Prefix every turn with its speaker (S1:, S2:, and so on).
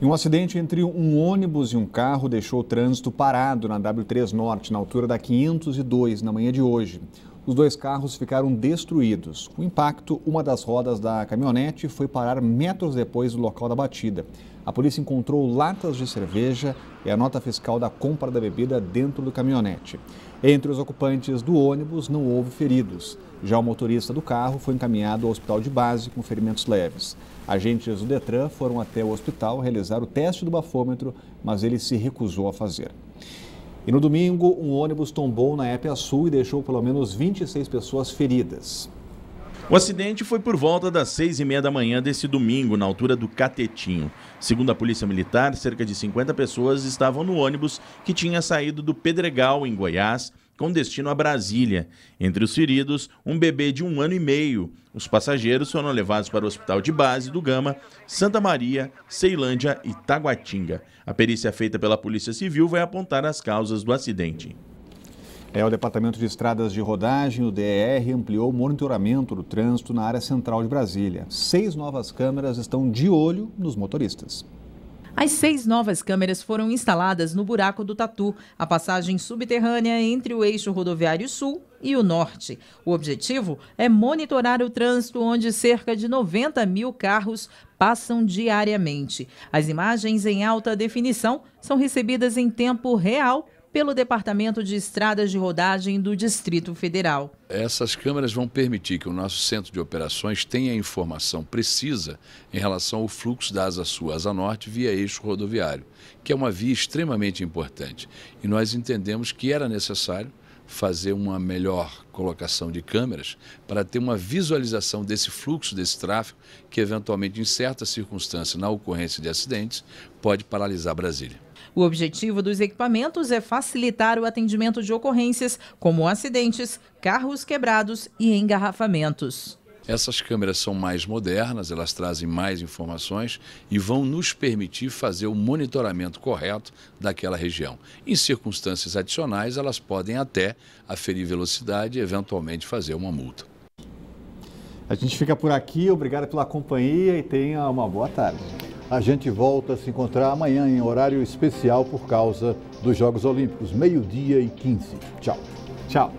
S1: Um acidente entre um ônibus e um carro deixou o trânsito parado na W3 Norte, na altura da 502, na manhã de hoje. Os dois carros ficaram destruídos. Com impacto, uma das rodas da caminhonete foi parar metros depois do local da batida. A polícia encontrou latas de cerveja e a nota fiscal da compra da bebida dentro do caminhonete. Entre os ocupantes do ônibus não houve feridos. Já o motorista do carro foi encaminhado ao hospital de base com ferimentos leves. Agentes do Detran foram até o hospital realizar o teste do bafômetro, mas ele se recusou a fazer. E no domingo, um ônibus tombou na Épia Sul e deixou pelo menos 26 pessoas feridas. O acidente foi por volta das seis e meia da
S2: manhã desse domingo, na altura do Catetinho. Segundo a Polícia Militar, cerca de 50 pessoas estavam no ônibus que tinha saído do Pedregal, em Goiás, com destino a Brasília. Entre os feridos, um bebê de um ano e meio. Os passageiros foram levados para o hospital de base do Gama, Santa Maria, Ceilândia e Taguatinga. A perícia feita pela Polícia Civil vai
S1: apontar as causas do acidente. É, o Departamento de Estradas de Rodagem, o DR, ampliou o monitoramento do trânsito na área central de Brasília. Seis novas câmeras estão de olho nos motoristas.
S3: As seis novas câmeras foram instaladas no buraco do Tatu, a passagem subterrânea entre o eixo rodoviário sul e o norte. O objetivo é monitorar o trânsito, onde cerca de 90 mil carros passam diariamente. As imagens em alta definição são recebidas em tempo real pelo Departamento de Estradas de Rodagem do Distrito Federal.
S4: Essas câmeras vão permitir que o nosso centro de operações tenha a informação precisa em relação ao fluxo da Asa Sul Asa Norte via eixo rodoviário, que é uma via extremamente importante. E nós entendemos que era necessário fazer uma melhor colocação de câmeras para ter uma visualização desse fluxo, desse tráfego, que eventualmente, em certas circunstâncias, na ocorrência de acidentes, pode paralisar Brasília.
S3: O objetivo dos equipamentos é facilitar o atendimento de ocorrências como acidentes, carros quebrados e engarrafamentos.
S4: Essas câmeras são mais modernas, elas trazem mais informações e vão nos permitir fazer o monitoramento correto daquela região. Em circunstâncias adicionais, elas podem até aferir velocidade e eventualmente fazer uma multa.
S1: A gente fica por aqui, obrigado pela companhia e tenha uma boa tarde. A gente volta a se encontrar amanhã em horário especial por causa dos Jogos Olímpicos, meio-dia e 15. Tchau. Tchau.